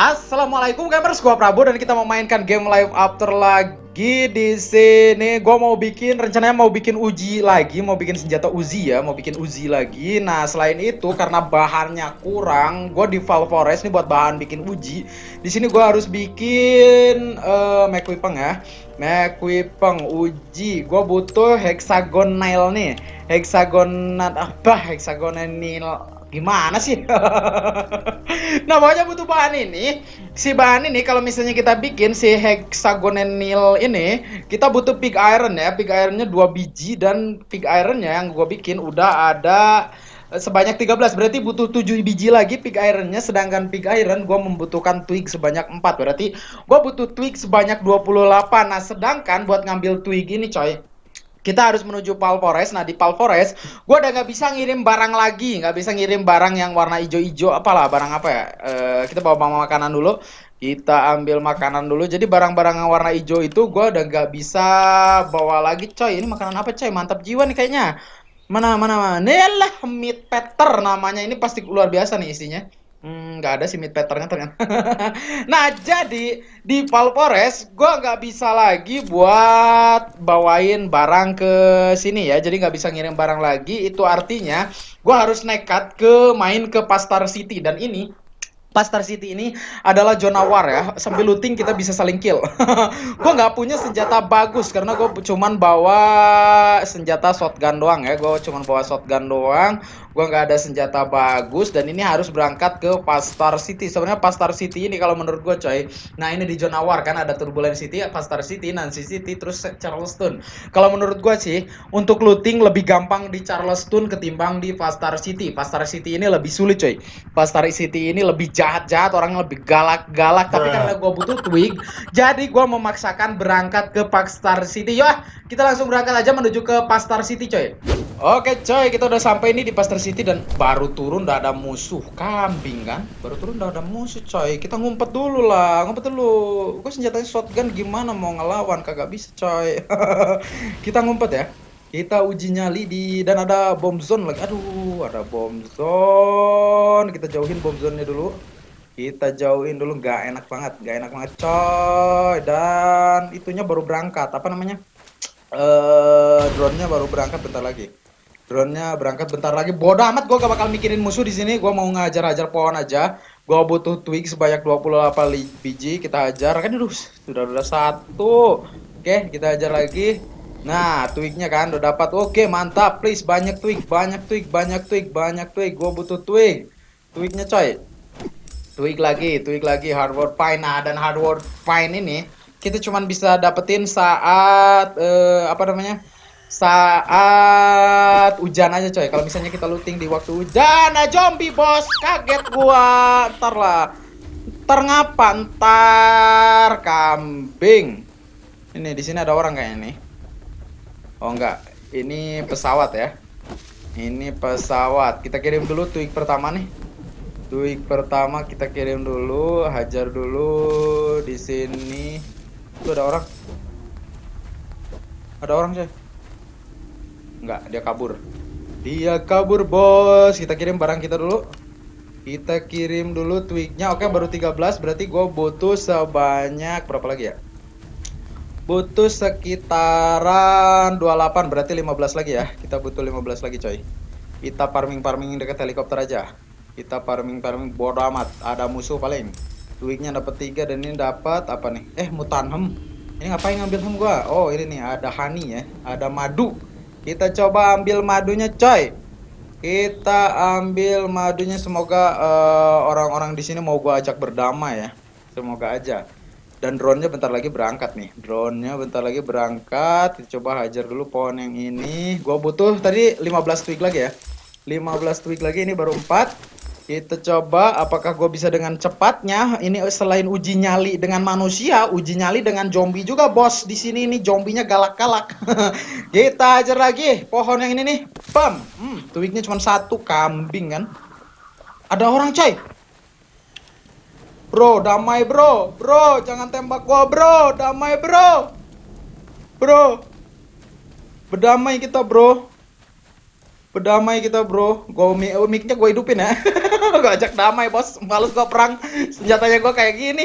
Assalamualaikum gamers, gua Prabu dan kita memainkan game Live After lagi di sini. Gua mau bikin rencananya mau bikin uji lagi, mau bikin senjata uzi ya, mau bikin uzi lagi. Nah, selain itu karena bahannya kurang, gua di Fall Forest ini buat bahan bikin uji. Di sini gua harus bikin uh, eh, mekwipeng ya. Mekwipeng uji. Gua butuh hexagonal nih. Hexagonal apa? Hexagonal gimana sih? nah Namanya butuh bahan ini. Si bahan ini kalau misalnya kita bikin si hexagonal ini, kita butuh pig iron ya. Pig ironnya dua biji dan pig ironnya yang gue bikin udah ada eh, sebanyak 13 berarti butuh 7 biji lagi pig ironnya sedangkan pig iron gue membutuhkan twig sebanyak 4 berarti gue butuh twig sebanyak 28 nah sedangkan buat ngambil twig ini coy kita harus menuju Palforest. Nah di Palforest, gue udah nggak bisa ngirim barang lagi, nggak bisa ngirim barang yang warna ijo-ijo hijau apalah barang apa ya? Uh, kita bawa bawa makanan dulu, kita ambil makanan dulu. Jadi barang-barang yang warna ijo itu gue udah nggak bisa bawa lagi, coy. Ini makanan apa, coy? Mantap jiwa nih kayaknya. Mana mana mana? Nih lah meat peter namanya. Ini pasti luar biasa nih isinya. Hmm, nggak mm, ada si mid patternnya ternyata. nah jadi di Palpores gue nggak bisa lagi buat bawain barang ke sini ya. Jadi nggak bisa ngirim barang lagi. Itu artinya gue harus nekat ke main ke Pastar City dan ini Pastar City ini adalah zona war ya. Sambil looting kita bisa saling kill. gue nggak punya senjata bagus karena gue cuman bawa senjata shotgun doang ya. Gue cuman bawa shotgun doang gue nggak ada senjata bagus dan ini harus berangkat ke Pastar City. Sebenarnya Pastar City ini kalau menurut gue coy, nah ini di zona war kan ada Turbulent City, ya, Pastar City, Nancy City, terus Charleston. Kalau menurut gue sih untuk looting lebih gampang di Charleston ketimbang di Pastar City. Pastar City ini lebih sulit coy. Pastar City ini lebih jahat-jahat, orang lebih galak-galak. Tapi karena gue butuh twig, jadi gue memaksakan berangkat ke Pastar City. Yah, kita langsung berangkat aja menuju ke Pastar City coy. Oke coy, kita udah sampai ini di Pastar City dan baru turun udah ada musuh kambing kan baru turun udah ada musuh coy kita ngumpet dulu lah ngumpet dulu gue senjatanya shotgun gimana mau ngelawan kagak bisa coy kita ngumpet ya kita uji nyali di dan ada bom zone lagi aduh ada bom zone kita jauhin bom zone-nya dulu kita jauhin dulu nggak enak banget nggak enak banget coy dan itunya baru berangkat apa namanya eh uh, drone-nya baru berangkat bentar lagi Drone-nya berangkat bentar lagi. Bodoh amat gue gak bakal mikirin musuh di sini. Gue mau ngajar-ajar pohon aja. Gue butuh twig sebanyak 28 biji. Kita ajar Kan dulu sudah sudah satu. Oke, kita ajar lagi. Nah, twignya kan udah dapat. Oke, mantap. Please banyak twig, banyak twig, banyak twig, banyak twig. Gue butuh twig. Twignya coy. Twig lagi, twig lagi. Hardwood pine. Nah, dan hardwood pine ini kita cuman bisa dapetin saat uh, apa namanya? saat hujan aja coy kalau misalnya kita looting di waktu hujan nah zombie bos kaget gua ntar lah ntar ngapa ntar kambing ini di sini ada orang kayak nih oh enggak ini pesawat ya ini pesawat kita kirim dulu tuik pertama nih tuik pertama kita kirim dulu hajar dulu di sini tuh ada orang ada orang sih Enggak, dia kabur. Dia kabur, bos. Kita kirim barang kita dulu. Kita kirim dulu tweaknya. Oke, baru 13 berarti gue butuh sebanyak berapa lagi ya? Butuh sekitaran 28 berarti 15 lagi ya. Kita butuh 15 lagi, coy. Kita farming-farming dekat helikopter aja. Kita farming-farming bodo amat. Ada musuh paling. Twignya dapat 3 dan ini dapat apa nih? Eh, mutanem. Ini ngapain ngambil hem gua? Oh, ini nih ada honey ya. Ada madu kita coba ambil madunya, coy. Kita ambil madunya. Semoga eh, orang-orang uh, di sini mau gua ajak berdamai ya. Semoga aja. Dan drone-nya bentar lagi berangkat nih. Drone-nya bentar lagi berangkat. Kita coba hajar dulu pohon yang ini. Gua butuh tadi 15 twig lagi ya. 15 twig lagi ini baru 4 kita coba apakah gue bisa dengan cepatnya. Ini selain uji nyali dengan manusia, uji nyali dengan zombie juga bos. Di sini ini zombinya galak-galak. Kita ajar lagi pohon yang ini nih. pam Hmm, tuiknya cuma satu kambing kan. Ada orang coy. Bro, damai bro. Bro, jangan tembak gua bro. Damai bro. Bro. Berdamai kita bro. Berdamai kita bro. Gua mic-nya gua hidupin ya. udah gue ajak damai bos males gue perang senjatanya gue kayak gini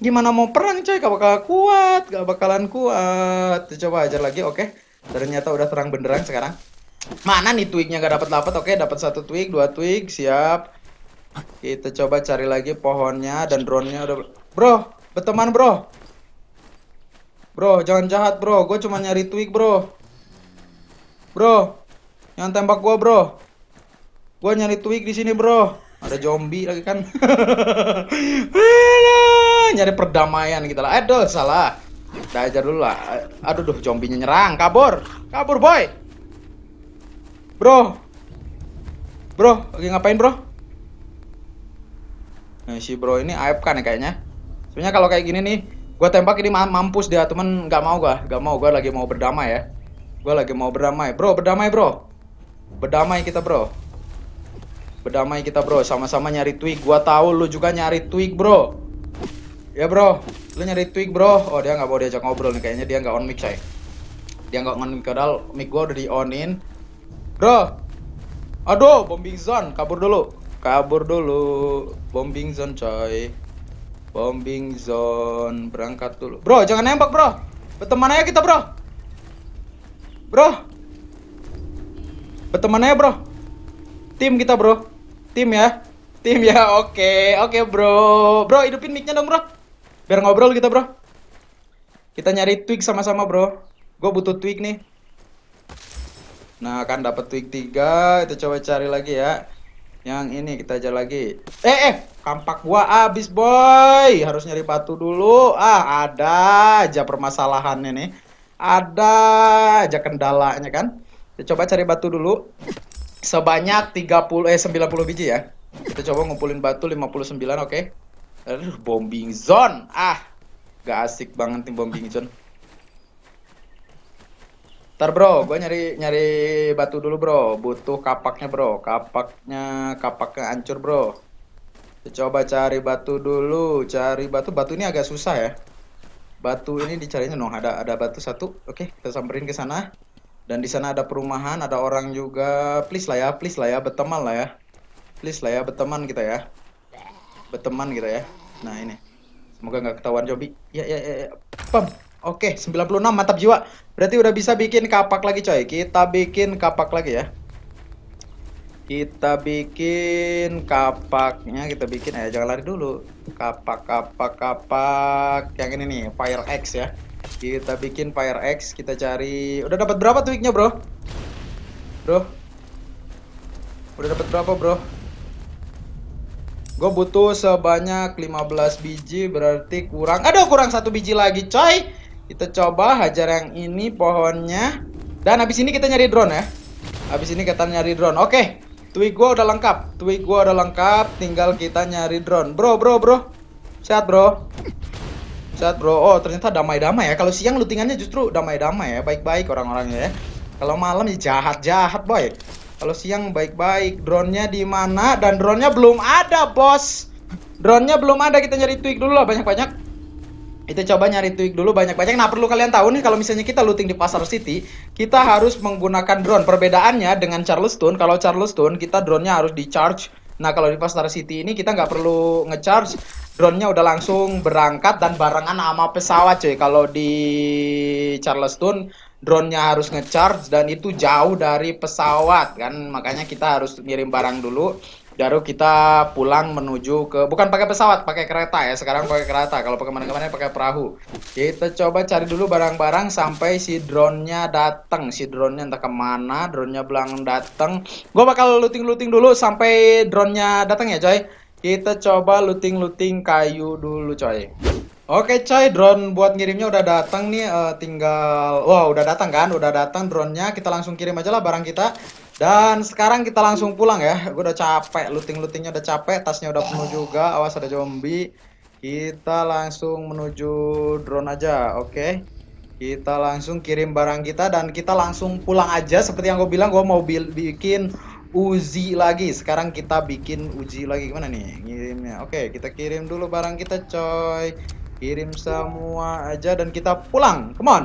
gimana mau perang coy gak bakalan kuat gak bakalan kuat coba ajar lagi oke okay. ternyata udah terang benderang sekarang mana nih twignya gak dapat dapat oke okay, dapat satu twig dua twig siap kita coba cari lagi pohonnya dan drone-nya udah bro berteman bro bro jangan jahat bro gue cuma nyari twig bro bro yang tembak gue bro gue nyari twig di sini bro ada zombie lagi kan nyari perdamaian kita gitu lah aduh eh, salah kita ajar dulu lah aduh duh zombinya nyerang kabur kabur boy bro bro lagi ngapain bro nah, si bro ini AFK kan ya kayaknya sebenarnya kalau kayak gini nih gue tembak ini mampus dia temen nggak mau gue, nggak mau gue lagi mau berdamai ya gue lagi mau berdamai bro berdamai bro berdamai kita bro Berdamai kita bro, sama-sama nyari twig. Gua tahu lu juga nyari twig bro. Ya bro, lu nyari twig bro. Oh dia nggak mau diajak ngobrol nih, kayaknya dia nggak on mic say. Dia nggak on mic padahal mic gua udah di onin. Bro, aduh bombing zone, kabur dulu, kabur dulu, bombing zone coy. Bombing zone, berangkat dulu. Bro, jangan nembak bro. Berteman aja kita bro. Bro. Berteman aja bro. Tim kita bro. Tim ya? Tim ya, oke. Okay. Oke, okay, bro. Bro, hidupin micnya dong, bro. Biar ngobrol kita, gitu, bro. Kita nyari tweak sama-sama, bro. Gue butuh tweak nih. Nah, kan dapat tweak 3. Itu coba cari lagi ya. Yang ini kita aja lagi. Eh, eh. Kampak gua abis, boy. Harus nyari batu dulu. Ah, ada aja permasalahannya nih. Ada aja kendalanya, kan. Kita coba cari batu dulu sebanyak 30 eh 90 biji ya. Kita coba ngumpulin batu 59, oke. Okay. Aduh, bombing zone. Ah, gak asik banget tim bombing zone. Ntar bro, gue nyari nyari batu dulu bro. Butuh kapaknya bro. Kapaknya kapaknya hancur bro. Kita coba cari batu dulu. Cari batu. Batu ini agak susah ya. Batu ini dicarinya No, Ada ada batu satu. Oke, kita samperin ke sana dan di sana ada perumahan ada orang juga please lah ya please lah ya berteman lah ya please lah ya berteman kita ya berteman kita ya nah ini semoga nggak ketahuan Jobi ya ya ya, ya. oke 96 mantap jiwa berarti udah bisa bikin kapak lagi coy kita bikin kapak lagi ya kita bikin kapaknya kita bikin eh jangan lari dulu kapak kapak kapak yang ini nih fire X ya kita bikin Fire X, kita cari. Udah dapat berapa tweaknya, Bro? Bro. Udah dapat berapa, Bro? Gue butuh sebanyak 15 biji berarti kurang. Aduh, kurang satu biji lagi, coy. Kita coba hajar yang ini pohonnya. Dan habis ini kita nyari drone ya. Habis ini kita nyari drone. Oke. Okay. Tweak gua udah lengkap. Tweak gua udah lengkap, tinggal kita nyari drone. Bro, bro, bro. Sehat, Bro. Sehat bro, oh ternyata damai-damai ya. Kalau siang lootingannya justru damai-damai ya, baik-baik orang-orangnya ya. Kalau malam ya jahat-jahat boy. Kalau siang baik-baik, drone-nya di mana dan drone-nya belum ada, Bos. Drone-nya belum ada, kita nyari tweak dulu lah banyak-banyak. Kita coba nyari tweak dulu banyak-banyak. Nah, perlu kalian tahu nih kalau misalnya kita looting di pasar city, kita harus menggunakan drone. Perbedaannya dengan Charleston, kalau Charleston kita drone-nya harus di charge Nah kalau di Pasar City ini kita nggak perlu ngecharge drone-nya udah langsung berangkat dan barengan sama pesawat cuy. Kalau di Charleston drone-nya harus ngecharge dan itu jauh dari pesawat kan makanya kita harus ngirim barang dulu Baru kita pulang menuju ke bukan pakai pesawat, pakai kereta ya. Sekarang pakai kereta. Kalau kemana-mana pakai perahu. Kita coba cari dulu barang-barang sampai si drone-nya datang. Si drone-nya entah kemana, drone-nya bilang datang. gue bakal looting-looting dulu sampai drone-nya datang ya, coy. Kita coba looting-looting kayu dulu, coy. Oke coy, drone buat ngirimnya udah datang nih, uh, tinggal, wow udah datang kan, udah datang drone-nya, kita langsung kirim aja lah barang kita. Dan sekarang kita langsung pulang ya. Gue udah capek, looting-lootingnya udah capek, tasnya udah penuh juga. Awas ada zombie. Kita langsung menuju drone aja, oke? Okay? Kita langsung kirim barang kita dan kita langsung pulang aja. Seperti yang gue bilang, gue mau bikin uji lagi. Sekarang kita bikin uji lagi gimana nih? Kirimnya. Oke, okay, kita kirim dulu barang kita, coy. Kirim semua aja dan kita pulang. Come on.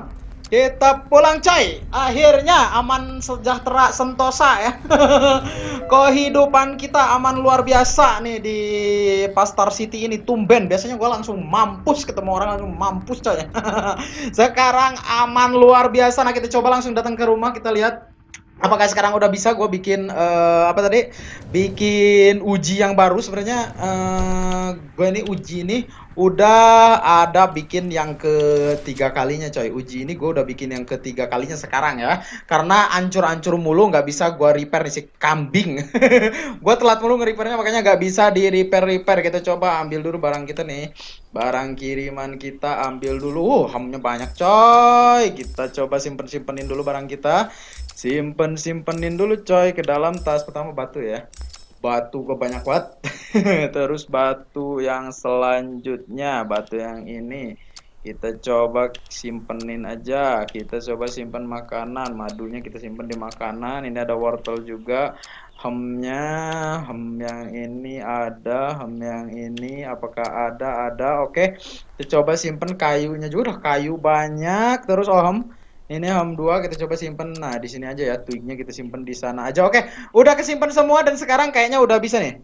Kita pulang cai, Akhirnya aman sejahtera sentosa ya. Kehidupan kita aman luar biasa nih di Pastar City ini tumben. Biasanya gue langsung mampus ketemu orang langsung mampus coy. Sekarang aman luar biasa. Nah kita coba langsung datang ke rumah kita lihat apakah sekarang udah bisa gue bikin uh, apa tadi bikin uji yang baru sebenarnya uh, eh, gue ini uji ini udah ada bikin yang ketiga kalinya coy uji ini gue udah bikin yang ketiga kalinya sekarang ya karena ancur-ancur mulu nggak bisa gue repair si kambing gue telat mulu ngeripernya makanya nggak bisa di repair repair kita gitu. coba ambil dulu barang kita nih barang kiriman kita ambil dulu uh hamnya banyak coy kita coba simpen simpenin dulu barang kita Simpen simpenin dulu coy ke dalam tas pertama batu ya. Batu ke banyak Terus batu yang selanjutnya, batu yang ini kita coba simpenin aja. Kita coba simpen makanan, madunya kita simpen di makanan. Ini ada wortel juga. Hemnya, hem yang ini ada, hem yang ini apakah ada? Ada. Oke. Kita coba simpen kayunya juga. kayu banyak. Terus oh hem ini ham 2 kita coba simpen. Nah, di sini aja ya tweaknya kita simpen di sana aja. Oke, udah kesimpan semua dan sekarang kayaknya udah bisa nih.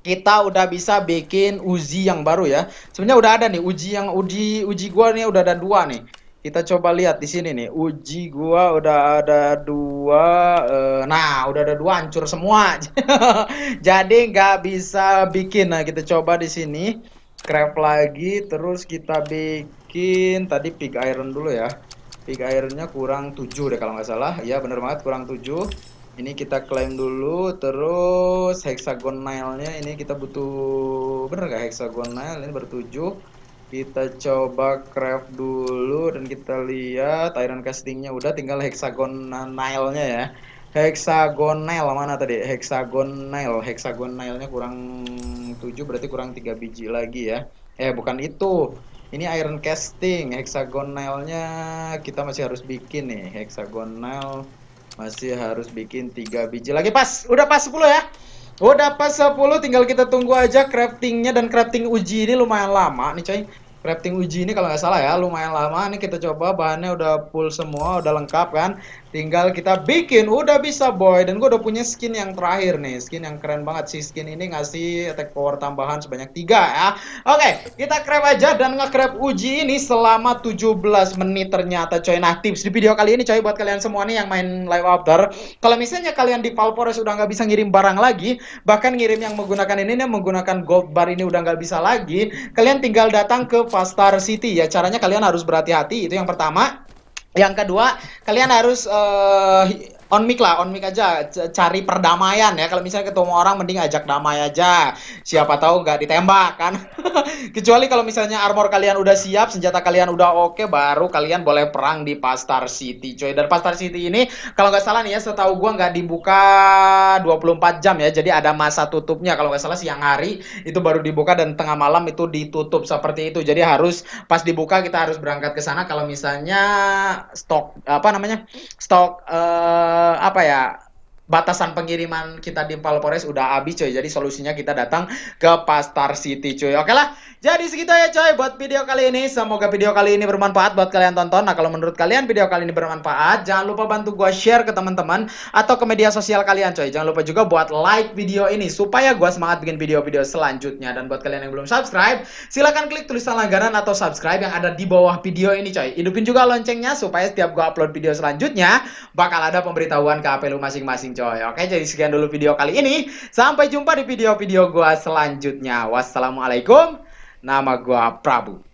Kita udah bisa bikin uji yang baru ya. Sebenarnya udah ada nih uji yang uji uji gua nih udah ada dua nih. Kita coba lihat di sini nih. Uji gua udah ada dua. Uh, nah, udah ada dua hancur semua. Jadi nggak bisa bikin. Nah, kita coba di sini. Craft lagi, terus kita bikin tadi pig iron dulu ya peak airnya kurang 7 deh kalau nggak salah ya bener banget kurang 7 ini kita klaim dulu terus hexagonalnya ini kita butuh bener nggak hexagonal ini bertujuh kita coba craft dulu dan kita lihat iron castingnya udah tinggal hexagonal nailnya ya hexagonal nail mana tadi hexagonal hexagonalnya kurang 7 berarti kurang 3 biji lagi ya eh bukan itu ini iron casting hexagonalnya kita masih harus bikin nih hexagonal masih harus bikin tiga biji lagi pas udah pas 10 ya udah pas 10 tinggal kita tunggu aja craftingnya dan crafting uji ini lumayan lama nih coy crafting uji ini kalau nggak salah ya lumayan lama nih kita coba bahannya udah full semua udah lengkap kan tinggal kita bikin udah bisa boy dan gue udah punya skin yang terakhir nih skin yang keren banget sih skin ini ngasih attack power tambahan sebanyak tiga ya oke kita crab aja dan nge-crab uji ini selama 17 menit ternyata coy nah tips di video kali ini coy buat kalian semua nih yang main live after kalau misalnya kalian di Valpores udah nggak bisa ngirim barang lagi bahkan ngirim yang menggunakan ini yang menggunakan gold bar ini udah nggak bisa lagi kalian tinggal datang ke Fastar City ya. Caranya kalian harus berhati-hati itu yang pertama. Yang kedua, kalian harus uh, on mic lah, on mic aja, cari perdamaian ya. Kalau misalnya ketemu orang, mending ajak damai aja. Siapa tahu nggak ditembak kan. Kecuali kalau misalnya armor kalian udah siap, senjata kalian udah oke, baru kalian boleh perang di Pastar City, coy. Dan Pastar City ini, kalau nggak salah nih ya, setahu gua nggak dibuka 24 jam ya. Jadi ada masa tutupnya. Kalau nggak salah siang hari itu baru dibuka dan tengah malam itu ditutup seperti itu. Jadi harus pas dibuka kita harus berangkat ke sana. Kalau misalnya stok apa namanya stok uh, Eh, apa ya batasan pengiriman kita di Palpores udah habis coy. Jadi solusinya kita datang ke Pastar City coy. Oke lah. Jadi segitu ya coy buat video kali ini. Semoga video kali ini bermanfaat buat kalian tonton. Nah, kalau menurut kalian video kali ini bermanfaat, jangan lupa bantu gua share ke teman-teman atau ke media sosial kalian coy. Jangan lupa juga buat like video ini supaya gua semangat bikin video-video selanjutnya dan buat kalian yang belum subscribe, silahkan klik tulisan langganan atau subscribe yang ada di bawah video ini coy. Hidupin juga loncengnya supaya setiap gua upload video selanjutnya bakal ada pemberitahuan ke HP lu masing-masing coy. Oke, jadi sekian dulu video kali ini. Sampai jumpa di video-video gua selanjutnya. Wassalamualaikum. Nama gua Prabu.